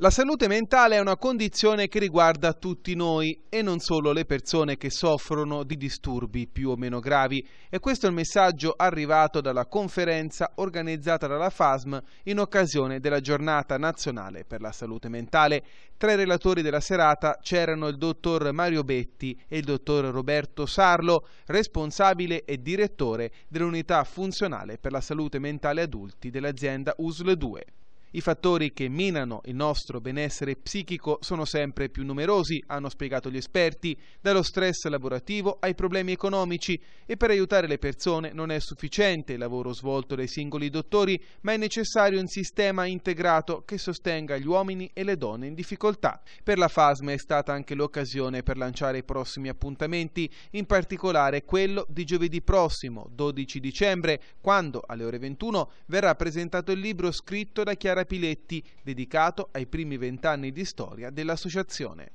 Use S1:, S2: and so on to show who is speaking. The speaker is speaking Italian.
S1: La salute mentale è una condizione che riguarda tutti noi e non solo le persone che soffrono di disturbi più o meno gravi e questo è il messaggio arrivato dalla conferenza organizzata dalla FASM in occasione della giornata nazionale per la salute mentale. Tra i relatori della serata c'erano il dottor Mario Betti e il dottor Roberto Sarlo, responsabile e direttore dell'unità funzionale per la salute mentale adulti dell'azienda USL 2. I fattori che minano il nostro benessere psichico sono sempre più numerosi, hanno spiegato gli esperti, dallo stress lavorativo ai problemi economici e per aiutare le persone non è sufficiente il lavoro svolto dai singoli dottori, ma è necessario un sistema integrato che sostenga gli uomini e le donne in difficoltà. Per la FASM è stata anche l'occasione per lanciare i prossimi appuntamenti, in particolare quello di giovedì prossimo, 12 dicembre, quando alle ore 21 verrà presentato il libro scritto da Chiara Sarapiletti, dedicato ai primi vent'anni di storia dell'associazione.